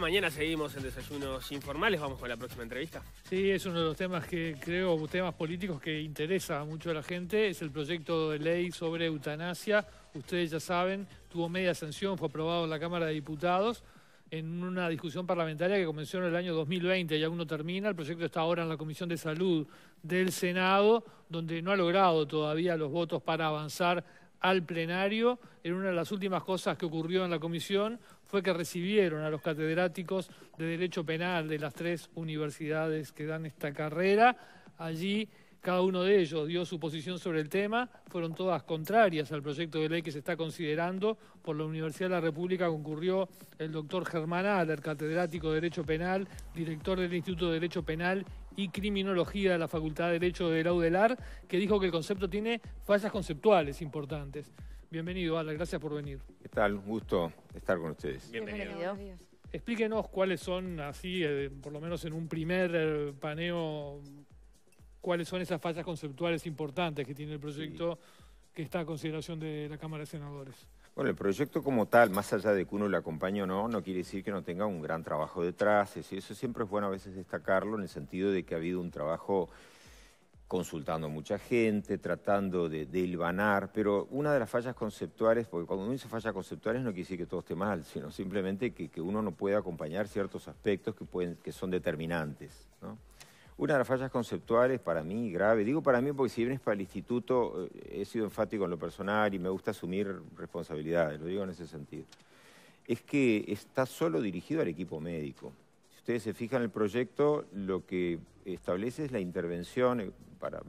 Mañana, seguimos en Desayunos Informales. Vamos con la próxima entrevista. Sí, es uno de los temas que creo, temas políticos que interesa mucho a la gente. Es el proyecto de ley sobre eutanasia. Ustedes ya saben, tuvo media sanción, fue aprobado en la Cámara de Diputados en una discusión parlamentaria que comenzó en el año 2020 y aún no termina. El proyecto está ahora en la Comisión de Salud del Senado, donde no ha logrado todavía los votos para avanzar al plenario. Era una de las últimas cosas que ocurrió en la comisión fue que recibieron a los catedráticos de Derecho Penal de las tres universidades que dan esta carrera. Allí cada uno de ellos dio su posición sobre el tema, fueron todas contrarias al proyecto de ley que se está considerando. Por la Universidad de la República concurrió el doctor Germán Adler, catedrático de Derecho Penal, director del Instituto de Derecho Penal y Criminología de la Facultad de Derecho de la UDELAR, que dijo que el concepto tiene fallas conceptuales importantes. Bienvenido, Ala, gracias por venir. ¿Qué tal? Un gusto estar con ustedes. Bienvenido. Explíquenos cuáles son, así, eh, por lo menos en un primer eh, paneo, cuáles son esas fallas conceptuales importantes que tiene el proyecto que está a consideración de la Cámara de Senadores. Bueno, el proyecto como tal, más allá de que uno lo acompañe o no, no quiere decir que no tenga un gran trabajo detrás. Eso siempre es bueno a veces destacarlo en el sentido de que ha habido un trabajo consultando a mucha gente, tratando de, de, hilvanar, pero una de las fallas conceptuales, porque cuando uno dice fallas conceptuales no quiere decir que todo esté mal, sino simplemente que, uno no puede acompañar ciertos aspectos que, son determinantes. Una de las fallas conceptuales para mí grave, digo para mí porque si vienes para el instituto eh, he sido enfático en lo personal y me gusta asumir responsabilidades, lo digo en ese sentido, es que está solo dirigido al equipo médico ustedes se fijan, en el proyecto lo que establece es la intervención eh, para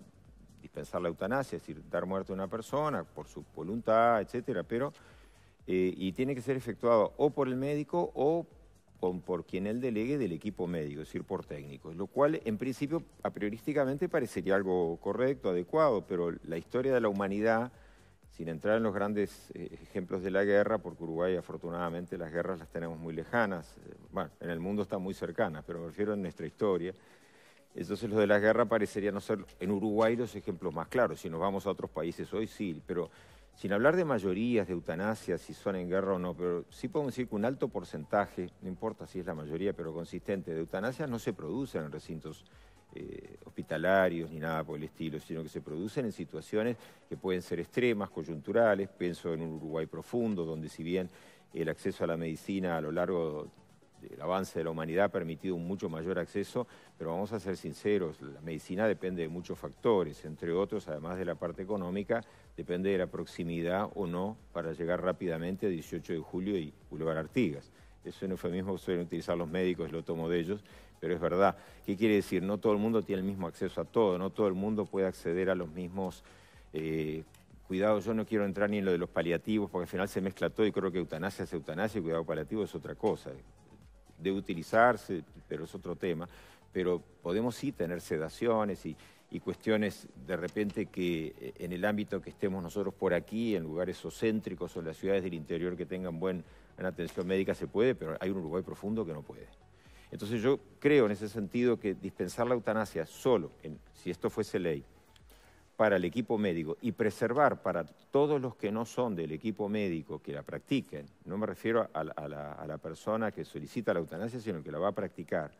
dispensar la eutanasia, es decir, dar muerte a una persona por su voluntad, etcétera, pero eh, y tiene que ser efectuado o por el médico o por quien él delegue del equipo médico, es decir, por técnicos, lo cual en principio a priorísticamente parecería algo correcto, adecuado, pero la historia de la humanidad sin entrar en los grandes eh, ejemplos de la guerra, porque Uruguay afortunadamente las guerras las tenemos muy lejanas, eh, bueno, en el mundo están muy cercanas, pero me refiero a nuestra historia. Entonces los de la guerra parecería no ser en Uruguay los ejemplos más claros, si nos vamos a otros países hoy sí, pero sin hablar de mayorías, de eutanasia, si son en guerra o no, pero sí podemos decir que un alto porcentaje, no importa si es la mayoría, pero consistente, de eutanasias no se produce en recintos eh, hospitalarios ni nada por el estilo, sino que se producen en situaciones que pueden ser extremas, coyunturales. Pienso en un Uruguay profundo, donde si bien el acceso a la medicina a lo largo del avance de la humanidad ha permitido un mucho mayor acceso, pero vamos a ser sinceros, la medicina depende de muchos factores, entre otros, además de la parte económica, depende de la proximidad o no para llegar rápidamente a 18 de julio y Boulevard Artigas. Es un eufemismo que suelen utilizar los médicos, lo tomo de ellos, pero es verdad. ¿Qué quiere decir? No todo el mundo tiene el mismo acceso a todo, no todo el mundo puede acceder a los mismos eh, cuidados. Yo no quiero entrar ni en lo de los paliativos, porque al final se mezcla todo y creo que eutanasia es eutanasia y cuidado paliativo es otra cosa. Debe utilizarse, pero es otro tema. Pero podemos sí tener sedaciones y, y cuestiones de repente que eh, en el ámbito que estemos nosotros por aquí, en lugares océntricos o en las ciudades del interior que tengan buena atención médica se puede, pero hay un Uruguay profundo que no puede. Entonces yo creo en ese sentido que dispensar la eutanasia solo, si esto fuese ley, para el equipo médico y preservar para todos los que no son del equipo médico que la practiquen, no me refiero a, la, a la, persona que solicita la eutanasia, sino que la va a practicar,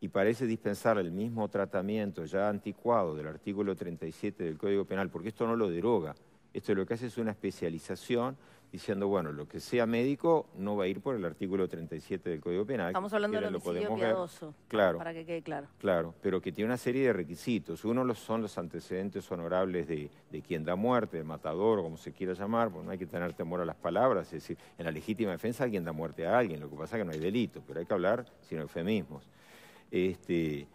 y parece dispensar el mismo tratamiento ya anticuado del artículo 37 del Código Penal, porque esto no lo deroga, esto lo que hace es una especialización diciendo, bueno, lo que sea médico no va a ir por el artículo 37 del Código Penal. Estamos hablando del homicidio piadoso, para que quede claro. Claro, pero que tiene una serie de requisitos. Uno son los antecedentes honorables de, de, quien da muerte, de matador, o como se quiera llamar, porque no hay que tener temor a las palabras. Es decir, en la legítima defensa alguien da muerte a alguien, lo que pasa es que no hay delito, pero hay que hablar sin eufemismos. Este,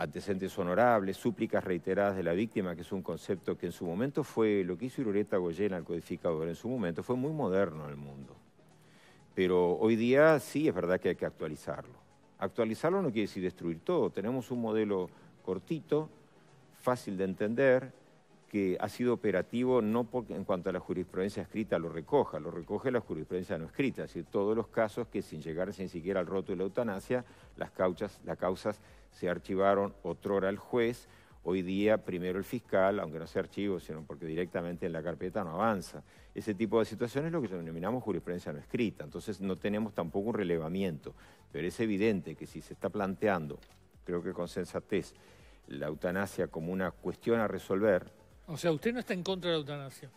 antecedentes honorables, súplicas reiteradas de la víctima, que es un concepto que en su momento fue, lo que hizo Irureta Goyena, el codificador, en su momento fue muy moderno en el mundo. Pero hoy día sí es verdad que hay que actualizarlo. Actualizarlo no quiere decir destruir todo, tenemos un modelo cortito, fácil de entender, que ha sido operativo no porque en cuanto a la jurisprudencia escrita lo recoja, lo recoge la jurisprudencia no escrita, es decir, todos los casos que sin llegar ni siquiera al roto de la eutanasia, las, cauchas, las causas se archivaron otrora al juez, hoy día primero el fiscal, aunque no sea archivo, sino porque directamente en la carpeta no avanza. Ese tipo de situaciones es lo que denominamos jurisprudencia no escrita, entonces no tenemos tampoco un relevamiento, pero es evidente que si se está planteando, creo que con sensatez, la eutanasia como una cuestión a resolver, o sea, usted no está en contra de la eutanasia.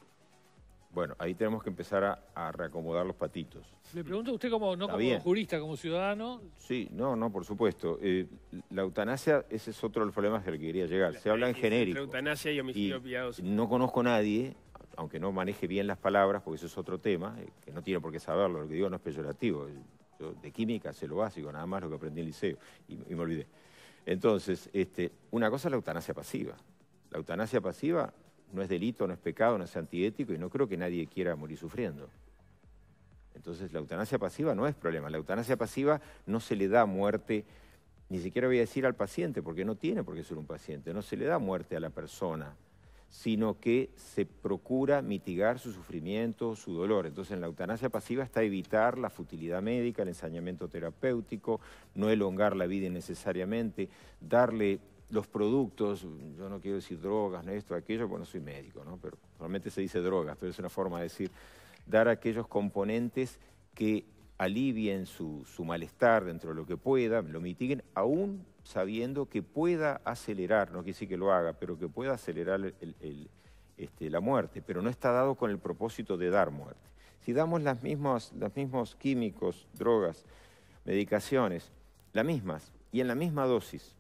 Bueno, ahí tenemos que empezar a, reacomodar los patitos. Le pregunto a usted como, no como jurista, como ciudadano. Sí, no, no, por supuesto. Eh, la eutanasia, ese es otro de los problemas al que quería llegar. Se habla en genérico. eutanasia y homicidio No conozco a nadie, aunque no maneje bien las palabras, porque eso es otro tema, eh, que no tiene por qué saberlo, lo que digo no es peyorativo. de química sé lo básico, nada más lo que aprendí en el liceo, y, me olvidé. Entonces, este, una cosa es la eutanasia pasiva, la eutanasia pasiva no es delito, no es pecado, no es antiético y no creo que nadie quiera morir sufriendo. Entonces la eutanasia pasiva no es problema. La eutanasia pasiva no se le da muerte, ni siquiera voy a decir al paciente, porque no tiene por qué ser un paciente, no se le da muerte a la persona, sino que se procura mitigar su sufrimiento, su dolor. Entonces en la eutanasia pasiva está evitar la futilidad médica, el ensañamiento terapéutico, no elongar la vida innecesariamente, darle los productos, yo no quiero decir drogas, no esto, aquello, no soy médico, ¿no? Pero normalmente se dice drogas, pero es una forma de decir, dar aquellos componentes que alivien su, malestar dentro de lo que pueda, lo mitiguen, aún sabiendo que pueda acelerar, no quiere decir que lo haga, pero que pueda acelerar este, la muerte, pero no está dado con el propósito de dar muerte. Si damos las mismas, los mismos químicos, drogas, medicaciones, las mismas, y en la misma dosis,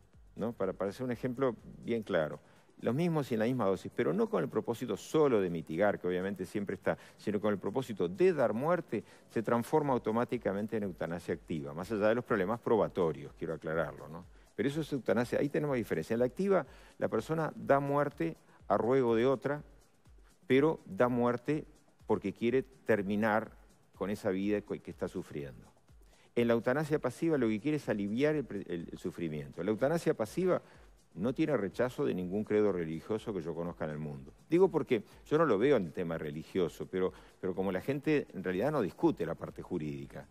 para, hacer un ejemplo bien claro los mismos y en la misma dosis, pero no con el propósito solo de mitigar, que obviamente siempre está, sino con el propósito de dar muerte, se transforma automáticamente en eutanasia activa, más allá de los problemas probatorios, quiero aclararlo, Pero eso es eutanasia, ahí tenemos diferencia. En la activa, la persona da muerte a ruego de otra, pero da muerte porque quiere terminar con esa vida que está sufriendo. En la eutanasia pasiva lo que quiere es aliviar el, sufrimiento. La eutanasia pasiva no tiene rechazo de ningún credo religioso que yo conozca en el mundo. Digo porque yo no lo veo en el tema religioso, pero, pero como la gente en realidad no discute la parte jurídica.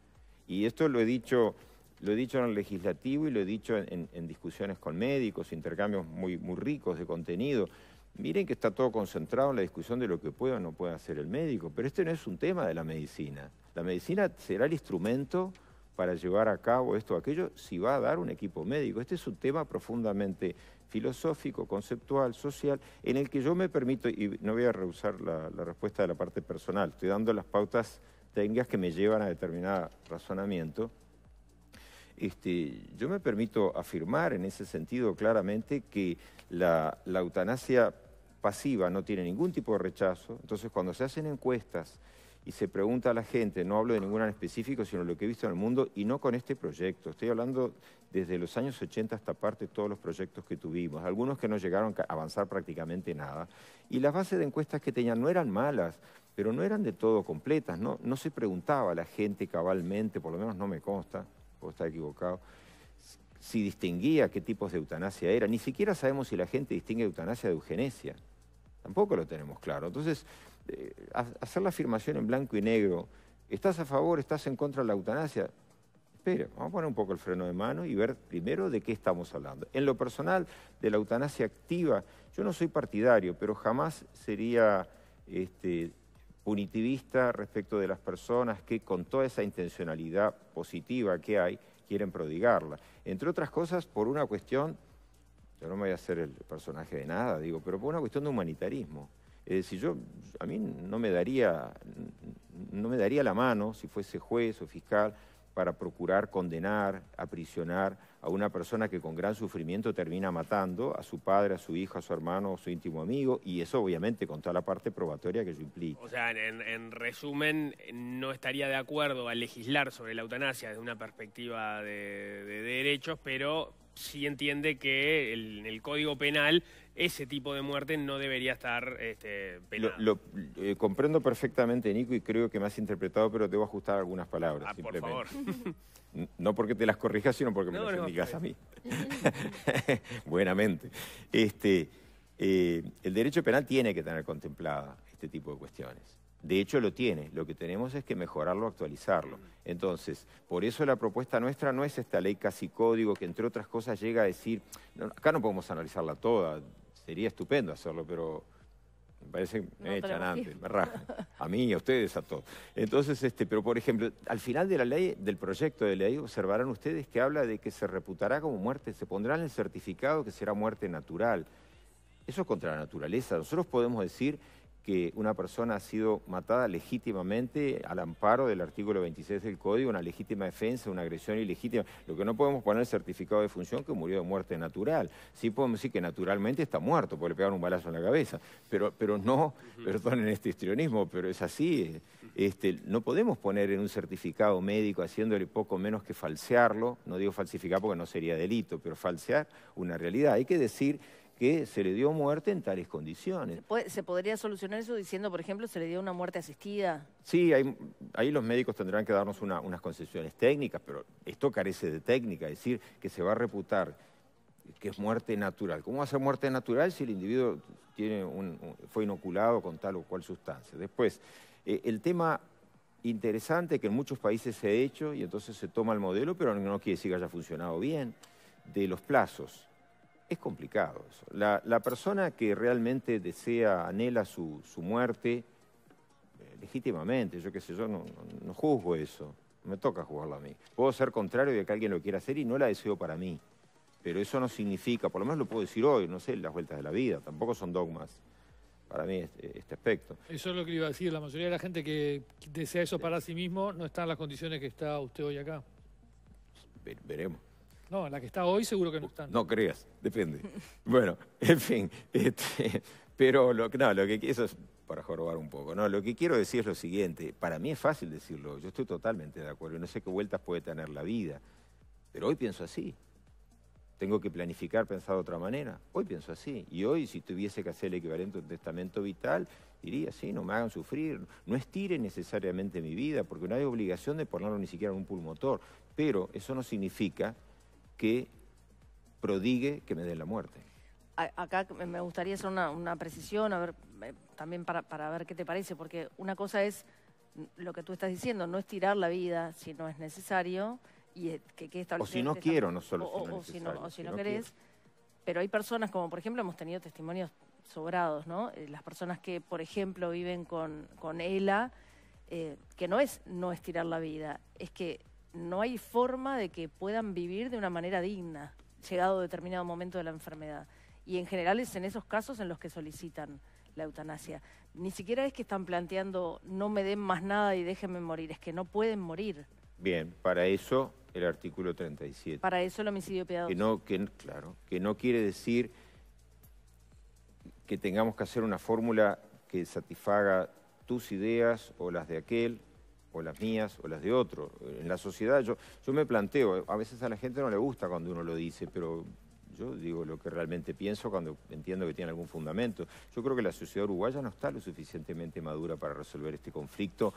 Y esto lo he dicho, lo he dicho en el legislativo y lo he dicho en, en discusiones con médicos, intercambios muy, muy ricos de contenido. Miren que está todo concentrado en la discusión de lo que puede o no puede hacer el médico, pero este no es un tema de la medicina. La medicina será el instrumento para llevar a cabo esto o aquello, si va a dar un equipo médico. Este es un tema profundamente filosófico, conceptual, social, en el que yo me permito, y no voy a rehusar la, respuesta de la parte personal, estoy dando las pautas técnicas que me llevan a determinado razonamiento, este, yo me permito afirmar en ese sentido claramente que la, la, eutanasia pasiva no tiene ningún tipo de rechazo, entonces cuando se hacen encuestas y se pregunta a la gente, no hablo de ninguna en específico, sino lo que he visto en el mundo, y no con este proyecto. Estoy hablando desde los años 80 hasta aparte de todos los proyectos que tuvimos, algunos que no llegaron a avanzar prácticamente nada. Y las bases de encuestas que tenían no eran malas, pero no eran de todo completas, no, se preguntaba a la gente cabalmente, por lo menos no me consta, o está equivocado, si distinguía qué tipos de eutanasia era. Ni siquiera sabemos si la gente distingue eutanasia de eugenesia. Tampoco lo tenemos claro. Entonces, eh, hacer la afirmación en blanco y negro, ¿estás a favor, estás en contra de la eutanasia? Espera, vamos a poner un poco el freno de mano y ver primero de qué estamos hablando. En lo personal, de la eutanasia activa, yo no soy partidario, pero jamás sería este, punitivista respecto de las personas que con toda esa intencionalidad positiva que hay, quieren prodigarla. Entre otras cosas, por una cuestión, yo no me voy a hacer el personaje de nada, digo, pero por una cuestión de humanitarismo. Es eh, decir, yo, a mí no me, daría, no me daría la mano si fuese juez o fiscal para procurar condenar, aprisionar a una persona que con gran sufrimiento termina matando a su padre, a su hijo, a su hermano, a su íntimo amigo, y eso obviamente con toda la parte probatoria que yo implica. O sea, en, resumen, no estaría de acuerdo a legislar sobre la eutanasia desde una perspectiva de derechos, pero sí entiende que en el Código Penal ese tipo de muerte no debería estar este, Lo, eh, comprendo perfectamente, Nico, y creo que me has interpretado, pero te voy a ajustar algunas palabras. Ah, por favor. No porque te las corrijas, sino porque me las indicas a mí. Buenamente. Este, eh, el derecho penal tiene que tener contemplada este tipo de cuestiones. De hecho lo tiene, lo que tenemos es que mejorarlo, actualizarlo. Entonces, por eso la propuesta nuestra no es esta ley casi código que entre otras cosas llega a decir, acá no podemos analizarla toda, sería estupendo hacerlo, pero me parece que me antes, A mí, y a ustedes, a todos. Entonces, este, pero por ejemplo, al final de la ley, del proyecto de ley, observarán ustedes que habla de que se reputará como muerte, se pondrá en el certificado que será muerte natural. Eso es contra la naturaleza. Nosotros podemos decir que una persona ha sido matada legítimamente al amparo del artículo 26 del Código, una legítima defensa, una agresión ilegítima. Lo que no podemos poner es certificado de función que murió de muerte natural. Sí podemos decir que naturalmente está muerto porque le pegaron un balazo en la cabeza, pero, no, en perdonen este histrionismo, pero es así. Este, no podemos poner en un certificado médico haciéndole poco menos que falsearlo, no digo falsificar porque no sería delito, pero falsear una realidad. Hay que decir que se le dio muerte en tales condiciones. ¿Se, podría solucionar eso diciendo, por ejemplo, se le dio una muerte asistida? Sí, ahí los médicos tendrán que darnos unas concesiones técnicas, pero esto carece de técnica, es decir, que se va a reputar que es muerte natural. ¿Cómo va a ser muerte natural si el individuo tiene fue inoculado con tal o cual sustancia? Después, eh, el tema interesante que en muchos países se ha hecho, y entonces se toma el modelo, pero no quiere decir que haya funcionado bien, de los plazos es complicado eso. La, persona que realmente desea, anhela su, su muerte, eh, legítimamente, yo qué sé, yo no, juzgo eso. Me toca juzgarlo a mí. Puedo ser contrario de que alguien lo quiera hacer y no la deseo para mí. Pero eso no significa, por lo menos lo puedo decir hoy, no sé, las vueltas de la vida, tampoco son dogmas para mí este, este, aspecto. Eso es lo que iba a decir, la mayoría de la gente que desea eso para sí mismo no está en las condiciones que está usted hoy acá. Veremos. No, la que está hoy seguro que no está. No creas, depende. bueno, en fin, este, pero lo, no, lo que eso es para jorobar un poco. No, lo que quiero decir es lo siguiente, para mí es fácil decirlo, yo estoy totalmente de acuerdo, no sé qué vueltas puede tener la vida, pero hoy pienso así. Tengo que planificar, pensar de otra manera. Hoy pienso así. Y hoy, si tuviese que hacer el equivalente a un testamento vital, diría, sí, no me hagan sufrir, no estire necesariamente mi vida, porque no hay obligación de ponerlo ni siquiera en un pulmotor. Pero eso no significa que prodigue que me dé la muerte. Acá me gustaría hacer una, precisión, a ver, también para, ver qué te parece, porque una cosa es lo que tú estás diciendo, no estirar la vida si no es necesario, y que, O si no quiero, no solo si no, o si no, querés. Pero hay personas como, por ejemplo, hemos tenido testimonios sobrados, ¿no? Eh, las personas que, por ejemplo, viven con, con ELA, eh, que no es no estirar la vida, es que no hay forma de que puedan vivir de una manera digna, llegado determinado momento de la enfermedad. Y en general es en esos casos en los que solicitan la eutanasia. Ni siquiera es que están planteando no me den más nada y déjenme morir, es que no pueden morir. Bien, para eso el artículo 37. Para eso el homicidio piadoso. Que no, claro, que no quiere decir que tengamos que hacer una fórmula que satisfaga tus ideas o las de aquel o las mías o las de otro. En la sociedad yo, yo me planteo, a veces a la gente no le gusta cuando uno lo dice, pero yo digo lo que realmente pienso cuando entiendo que tiene algún fundamento. Yo creo que la sociedad uruguaya no está lo suficientemente madura para resolver este conflicto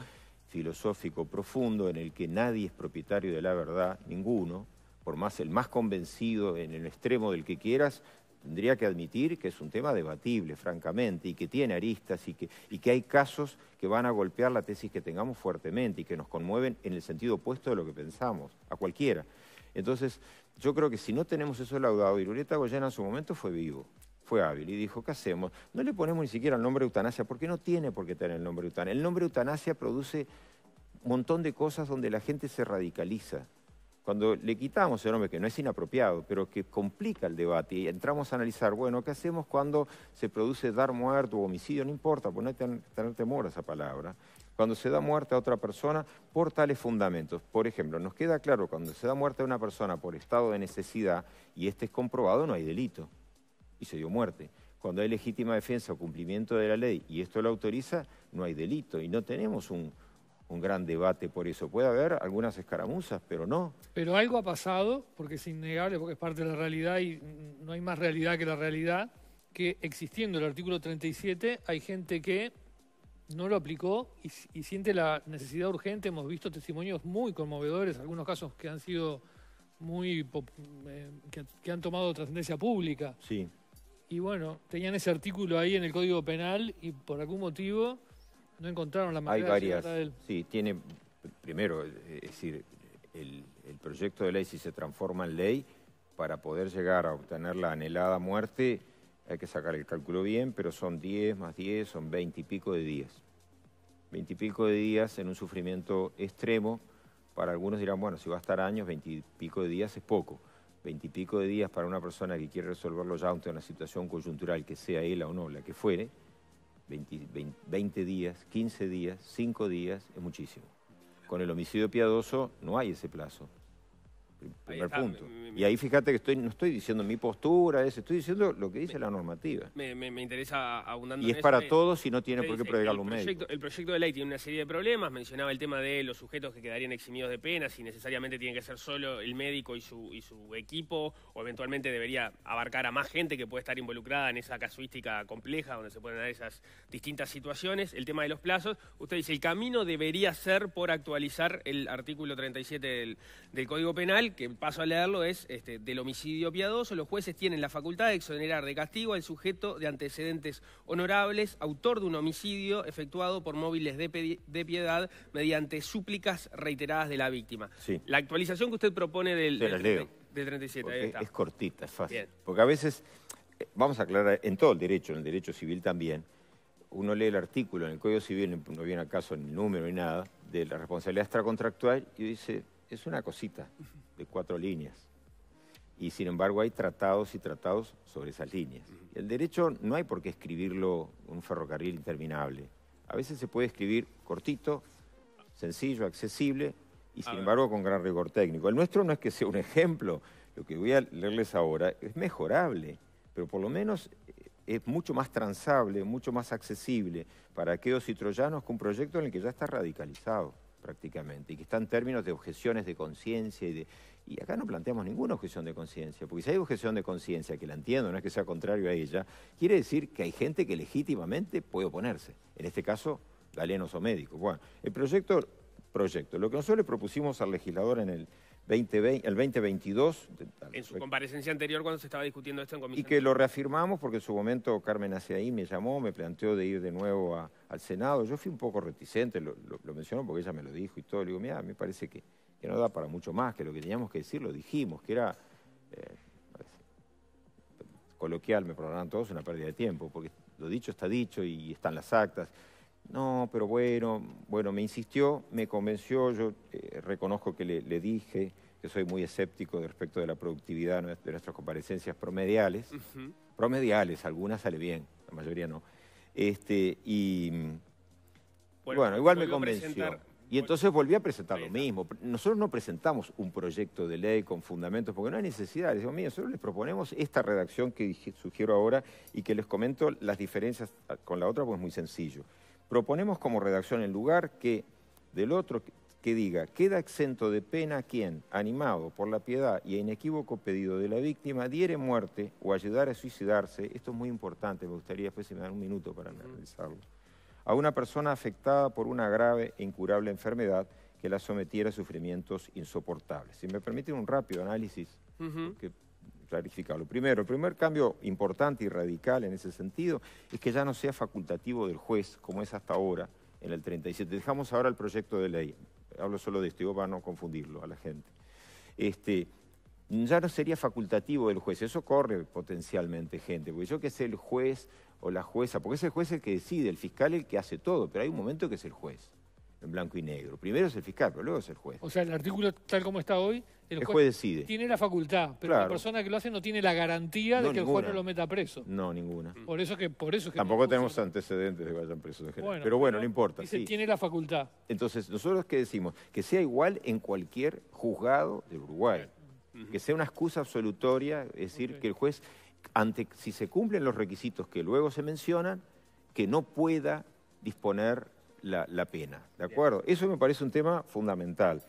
filosófico profundo en el que nadie es propietario de la verdad, ninguno, por más el más convencido en el extremo del que quieras, tendría que admitir que es un tema debatible, francamente, y que tiene aristas y que, hay casos que van a golpear la tesis que tengamos fuertemente y que nos conmueven en el sentido opuesto de lo que pensamos, a cualquiera. Entonces, yo creo que si no tenemos eso laudado, Lurieta Goyena en su momento fue vivo, fue hábil y dijo, ¿qué hacemos? No le ponemos ni siquiera el nombre eutanasia, porque no tiene por qué tener el nombre eutanasia. El nombre eutanasia produce un montón de cosas donde la gente se radicaliza. Cuando le quitamos el nombre, que no es inapropiado, pero que complica el debate, y entramos a analizar, bueno, ¿qué hacemos cuando se produce dar muerte o homicidio? No importa, pues no hay que tener temor a esa palabra. Cuando se da muerte a otra persona por tales fundamentos. Por ejemplo, nos queda claro, cuando se da muerte a una persona por estado de necesidad y este es comprobado, no hay delito y se dio muerte. Cuando hay legítima defensa o cumplimiento de la ley y esto lo autoriza, no hay delito y no tenemos un, un gran debate por eso. Puede haber algunas escaramuzas, pero no. Pero algo ha pasado, porque es innegable, porque es parte de la realidad y no hay más realidad que la realidad, que existiendo el artículo 37 hay gente que no lo aplicó y, siente la necesidad urgente. Hemos visto testimonios muy conmovedores, algunos casos que han sido muy... Eh, que han tomado trascendencia pública. Sí. Y bueno, tenían ese artículo ahí en el Código Penal y por algún motivo no encontraron la manera varias. De él. Sí, tiene, primero, es decir, el, el, proyecto de ley, si se transforma en ley, para poder llegar a obtener la anhelada muerte, hay que sacar el cálculo bien, pero son 10 más 10, son 20 y pico de días. 20 y pico de días en un sufrimiento extremo. Para algunos dirán, bueno, si va a estar años, 20 y pico de días es poco. 20 y pico de días para una persona que quiere resolverlo ya ante una situación coyuntural, que sea él o no, la que fuere, 20, días, 15 días, 5 días, es muchísimo. Con el homicidio piadoso no hay ese plazo. Primer punto. y ahí fíjate que estoy, no estoy diciendo mi postura, estoy diciendo lo que dice la normativa. Me, interesa abundando. Y es para todos y no tiene por qué proveerlo un médico. El proyecto de ley tiene una serie de problemas. Mencionaba el tema de los sujetos que quedarían eximidos de pena, si necesariamente tiene que ser solo el médico y su, y su equipo, o eventualmente debería abarcar a más gente que puede estar involucrada en esa casuística compleja donde se pueden dar esas distintas situaciones. El tema de los plazos. Usted dice, el camino debería ser por actualizar el artículo 37 del, del Código Penal que paso a leerlo, es este, del homicidio piadoso. Los jueces tienen la facultad de exonerar de castigo al sujeto de antecedentes honorables, autor de un homicidio efectuado por móviles de, piedad mediante súplicas reiteradas de la víctima. La actualización que usted propone del, del, 37. Es cortita, es fácil. Porque a veces, eh, vamos a aclarar, en todo el derecho, en el derecho civil también, uno lee el artículo en el Código Civil, no viene acaso ni el número ni nada, de la responsabilidad extracontractual y dice, es una cosita de cuatro líneas. Y sin embargo hay tratados y tratados sobre esas líneas. El derecho no hay por qué escribirlo un ferrocarril interminable. A veces se puede escribir cortito, sencillo, accesible y sin embargo con gran rigor técnico. El nuestro no es que sea un ejemplo, lo que voy a leerles ahora es mejorable, pero por lo menos eh, es mucho más transable, mucho más accesible para aquellos y troyanos con un proyecto en el que ya está radicalizado prácticamente, y que está en términos de objeciones de conciencia y Y acá no planteamos ninguna objeción de conciencia, porque si hay objeción de conciencia, que la entiendo, no es que sea contrario a ella, quiere decir que hay gente que legítimamente puede oponerse. En este caso, galenos o médicos. Bueno, el proyecto, proyecto, lo que nosotros le propusimos al legislador en el, el 2022. En su comparecencia anterior cuando se estaba discutiendo esto en comisión. Y que lo reafirmamos porque en su momento Carmen hacia ahí me llamó, me planteó de ir de nuevo al Senado. Yo fui un poco reticente, lo, mencionó, porque ella me lo dijo y todo. Le digo, mira, me parece que, no da para mucho más, que lo que teníamos que decir lo dijimos, que era, eh, coloquial, me programaron todos, una pérdida de tiempo, porque lo dicho está dicho y están las actas. No, pero bueno, bueno, me insistió, me convenció, yo eh, reconozco que le dije, que soy muy escéptico respecto de la productividad de nuestras comparecencias promediales. Promediales, algunas sale bien, la mayoría no. Este, y bueno, igual me convenció. Y entonces volví a presentar lo mismo. Nosotros no presentamos un proyecto de ley con fundamentos, porque no hay necesidad. Digo, mira, nosotros les proponemos esta redacción que sugiero ahora y que les comento las diferencias con la otra, pues es muy sencillo. Proponemos como redacción en lugar que del otro que diga, queda exento de pena quien, animado por la piedad y inequívoco pedido de la víctima, diere muerte o ayudar a suicidarse, esto es muy importante, me gustaría después si me dan un minuto para analizarlo, a una persona afectada por una grave e incurable enfermedad que la sometiera a sufrimientos insoportables. Si me permiten un rápido análisis, que Primero, el primer cambio importante y radical en ese sentido es que ya no sea facultativo del juez, como es hasta ahora, en el 37. Dejamos ahora el proyecto de ley hablo solo de esto, para no confundirlo a la gente, este, ya no sería facultativo el juez, eso corre potencialmente gente, porque yo que sé el juez o la jueza, porque es el juez el que decide, el fiscal el que hace todo, pero hay un momento que es el juez en blanco y negro. Primero es el fiscal, pero luego es el juez. O sea, el artículo tal como está hoy, el, juez, decide. Tiene la facultad, pero la persona que lo hace no tiene la garantía de que el juez no lo meta preso. No, ninguna. Mm. Por eso que por eso que Tampoco tenemos antecedentes de que vayan presos pero bueno, no importa. Dice, tiene la facultad. Entonces, nosotros qué decimos? Que sea igual en cualquier juzgado del Uruguay. Que sea una excusa absolutoria, es decir, que el juez, ante, si se cumplen los requisitos que luego se mencionan, que no pueda disponer la, pena. ¿De acuerdo? Eso me parece un tema fundamental.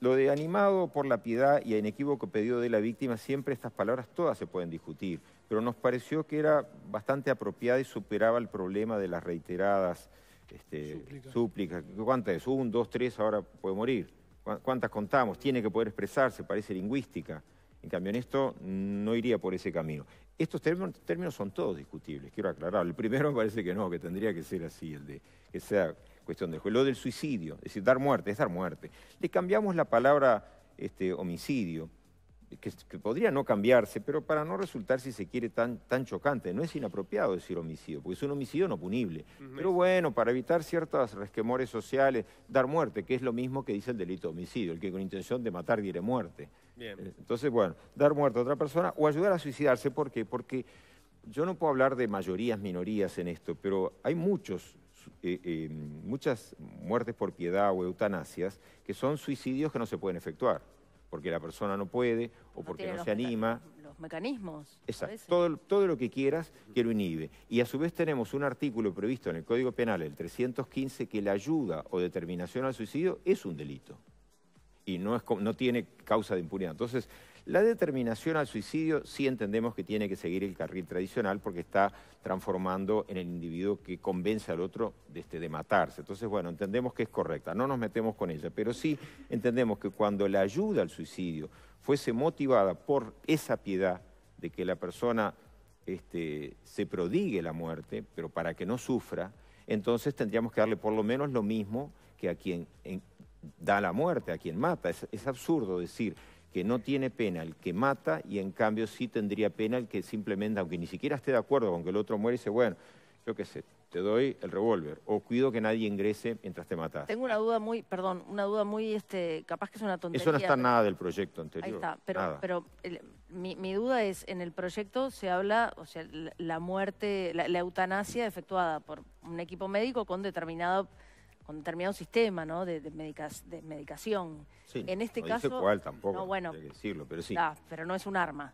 Lo de animado por la piedad y a inequívoco pedido de la víctima, siempre estas palabras todas se pueden discutir, pero nos pareció que era bastante apropiada y superaba el problema de las reiteradas este, súplicas. ¿Cuántas es? Un, dos, tres, ahora puede morir. ¿Cuántas contamos? Tiene que poder expresarse, parece lingüística. En cambio, en esto no iría por ese camino. Estos términos son todos discutibles, quiero aclarar. El primero me parece que no, que tendría que ser así, el de que sea cuestión de juez. Lo del suicidio, es decir, dar muerte, es dar muerte. Le cambiamos la palabra este, homicidio, que, podría no cambiarse, pero para no resultar, si se quiere, tan, tan chocante. No es inapropiado decir homicidio, porque es un homicidio no punible. Pero bueno, para evitar ciertos resquemores sociales, dar muerte, que es lo mismo que dice el delito de homicidio, el que con intención de matar diere muerte. Eh, entonces, bueno, dar muerte a otra persona o ayudar a suicidarse, ¿por qué? Porque yo no puedo hablar de mayorías, minorías en esto, pero hay muchos eh, eh, muchas muertes por piedad o eutanasias que son suicidios que no se pueden efectuar, porque la persona no puede o porque no se anima. Los mecanismos. Exacto, todo, lo que quieras que lo inhibe. Y a su vez tenemos un artículo previsto en el Código Penal, el 315, que la ayuda o determinación al suicidio es un delito y no, es, no tiene causa de impunidad. Entonces, la determinación al suicidio sí entendemos que tiene que seguir el carril tradicional porque está transformando en el individuo que convence al otro de, este, de matarse. Entonces, bueno, entendemos que es correcta, no nos metemos con ella, pero sí entendemos que cuando la ayuda al suicidio fuese motivada por esa piedad de que la persona este, se prodigue la muerte, pero para que no sufra, entonces tendríamos que darle por lo menos lo mismo que a quien da la muerte, a quien mata. es absurdo decir que no tiene pena el que mata y en cambio sí tendría pena el que simplemente, aunque ni siquiera esté de acuerdo con que el otro muere, dice, bueno, yo qué sé, te doy el revólver o cuido que nadie ingrese mientras te matas. Tengo una duda muy, perdón, una duda muy, este, capaz que es una tontería. Eso no está nada del proyecto anterior. Ahí está, pero, mi, duda es, en el proyecto se habla, o sea, la, muerte, la, eutanasia efectuada por un equipo médico con determinado con determinado sistema ¿no? de, de medicación. en este no caso... cuál tampoco, no, decirlo, pero sí. pero no es un arma,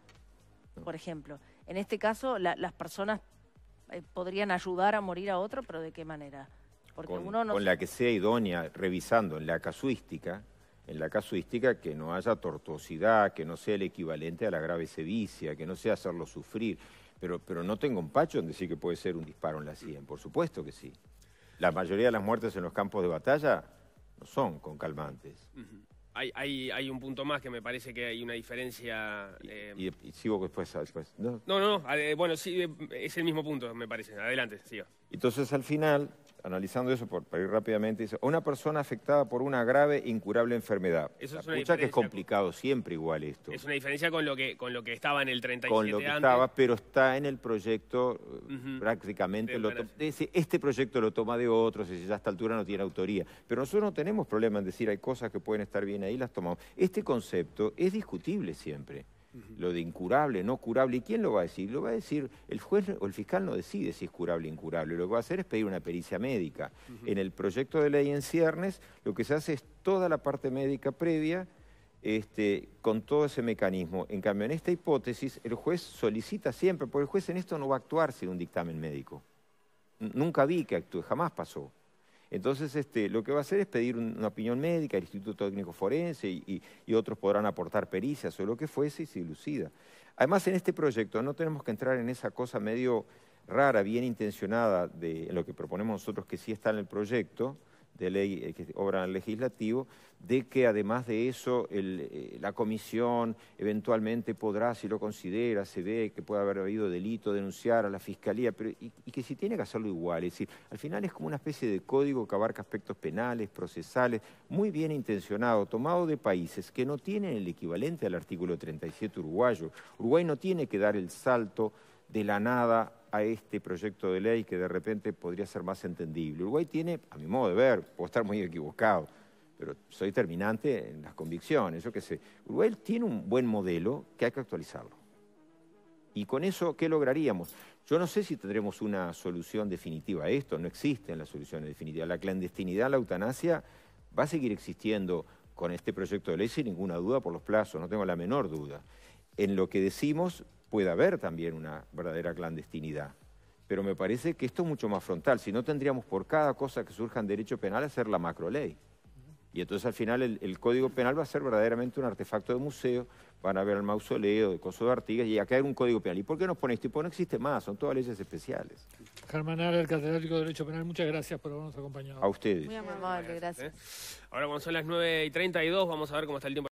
por ejemplo. En este caso, las personas eh, podrían ayudar a morir a otro, pero ¿de qué manera? Porque con, uno no... Con la que sea idónea, revisando en la casuística, en la casuística que no haya tortuosidad, que no sea el equivalente a la grave sevicia, que no sea hacerlo sufrir. Pero, pero no tengo un pacho en decir que puede ser un disparo en la sien, por supuesto que sí. La mayoría de las muertes en los campos de batalla no son con calmantes. Hay, hay, un punto más que me parece que hay una diferencia. Y, eh, sigo después. después ¿no? no, no, eh, bueno, sí, eh, es el mismo punto, me parece. Adelante, sigo. Entonces, al final, analizando eso para ir rápidamente, dice, una persona afectada por una grave, incurable enfermedad. Escucha que es complicado, siempre igual esto. Es una diferencia con lo que, con lo que estaba en el 37 Con lo que estaba, pero está en el proyecto eh, prácticamente. este proyecto lo toma de otros, y ya a esta altura no tiene autoría. Pero nosotros no tenemos problema en decir hay cosas que pueden estar bien ahí, las tomamos. Este concepto es discutible siempre lo de incurable, no curable. ¿Y quién lo va a decir? Lo va a decir el juez o el fiscal no decide si es curable o incurable. Lo que va a hacer es pedir una pericia médica. En el proyecto de ley en ciernes lo que se hace es toda la parte médica previa este, con todo ese mecanismo. En cambio, en esta hipótesis, el juez solicita siempre, porque el juez en esto no va a actuar sin un dictamen médico. nunca vi que actúe, jamás pasó. Entonces, este, lo que va a hacer es pedir una opinión médica, el Instituto Técnico Forense y, otros podrán aportar pericias o lo que fuese y se lucida. Además, en este proyecto no tenemos que entrar en esa cosa medio rara, bien intencionada, de lo que proponemos nosotros que sí está en el proyecto, de ley eh, que obra legislativo, de que además de eso eh, la comisión eventualmente podrá, si lo considera, se ve que puede haber habido delito, denunciar a la fiscalía, pero, y, y, que si tiene que hacerlo igual, es decir, al final es como una especie de código que abarca aspectos penales, procesales, muy bien intencionado, tomado de países que no tienen el equivalente al artículo 37 uruguayo. Uruguay no tiene que dar el salto de la nada a este proyecto de ley que de repente podría ser más entendible. Uruguay tiene, a mi modo de ver, puedo estar muy equivocado, pero soy terminante en las convicciones, yo qué sé. Uruguay tiene un buen modelo que hay que actualizarlo. ¿Y con eso qué lograríamos? Yo no sé si tendremos una solución definitiva a esto, no existen las soluciones definitivas. La clandestinidad, la eutanasia, va a seguir existiendo con este proyecto de ley sin ninguna duda por los plazos, no tengo la menor duda. En lo que decimos, puede haber también una verdadera clandestinidad. Pero me parece que esto es mucho más frontal, si no tendríamos por cada cosa que surja en derecho penal hacer la macro ley. Y entonces al final el, Código Penal va a ser verdaderamente un artefacto de museo, van a ver el mausoleo de Coso de Artigas y a caer un Código Penal. ¿Y por qué nos pone esto? Pues no existe más, son todas leyes especiales. Germán Ara, catedrático de Derecho Penal, muchas gracias por habernos acompañado. A ustedes. Muy amable, gracias. Ahora cuando son las 9 y 32 vamos a ver cómo está el tiempo.